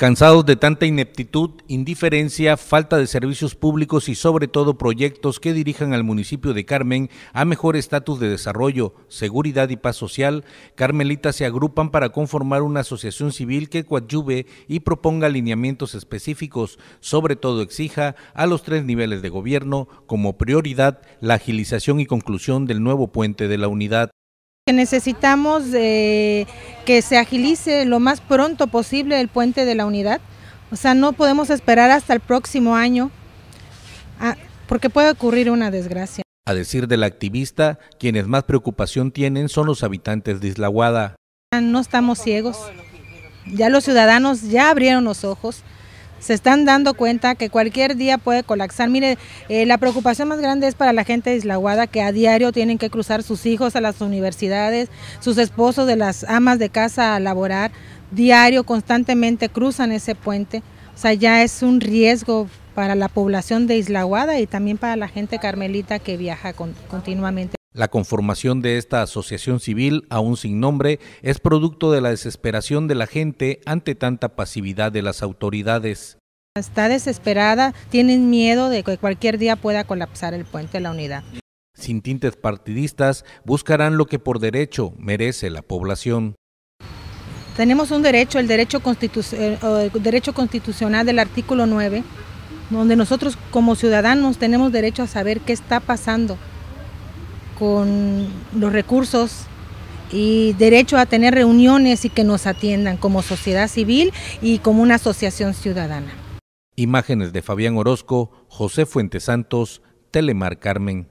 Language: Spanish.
cansados de tanta ineptitud, indiferencia, falta de servicios públicos y sobre todo proyectos que dirijan al municipio de Carmen a mejor estatus de desarrollo, seguridad y paz social, carmelitas se agrupan para conformar una asociación civil que coadyuve y proponga alineamientos específicos, sobre todo exija a los tres niveles de gobierno como prioridad la agilización y conclusión del nuevo puente de la unidad. Necesitamos eh, que se agilice lo más pronto posible el puente de la unidad. O sea, no podemos esperar hasta el próximo año ah, porque puede ocurrir una desgracia. A decir del activista, quienes más preocupación tienen son los habitantes de Isla ah, No estamos ciegos. Ya los ciudadanos ya abrieron los ojos se están dando cuenta que cualquier día puede colapsar. Mire, eh, la preocupación más grande es para la gente de Isla Guada que a diario tienen que cruzar sus hijos a las universidades, sus esposos de las amas de casa a laborar, diario constantemente cruzan ese puente. O sea, ya es un riesgo para la población de Isla Guada y también para la gente carmelita que viaja continuamente. La conformación de esta asociación civil, aún sin nombre, es producto de la desesperación de la gente ante tanta pasividad de las autoridades. Está desesperada, tienen miedo de que cualquier día pueda colapsar el puente de la unidad. Sin tintes partidistas, buscarán lo que por derecho merece la población. Tenemos un derecho, el derecho, eh, el constitucional del artículo 9, donde nosotros como ciudadanos tenemos derecho a saber qué está pasando con los recursos y derecho a tener reuniones y que nos atiendan como sociedad civil y como una asociación ciudadana. Imágenes de Fabián Orozco, José Fuentes Santos, Telemar Carmen.